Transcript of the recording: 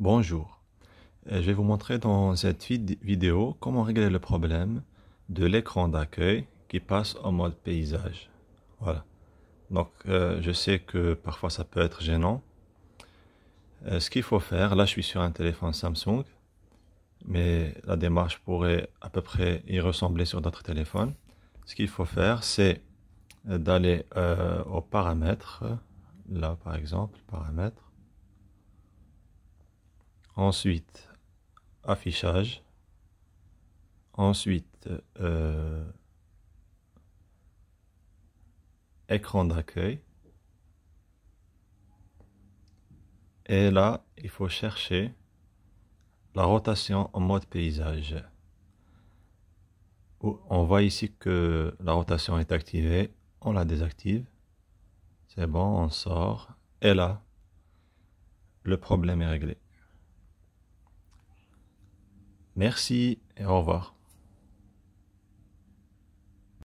Bonjour, euh, je vais vous montrer dans cette vidéo comment régler le problème de l'écran d'accueil qui passe en mode paysage. Voilà, donc euh, je sais que parfois ça peut être gênant. Euh, ce qu'il faut faire, là je suis sur un téléphone Samsung, mais la démarche pourrait à peu près y ressembler sur d'autres téléphones. Ce qu'il faut faire, c'est d'aller aux paramètres, là par exemple, paramètres, Ensuite, affichage. Ensuite, euh, écran d'accueil. Et là, il faut chercher la rotation en mode paysage. On voit ici que la rotation est activée. On la désactive. C'est bon, on sort. Et là, le problème est réglé. Merci et au revoir.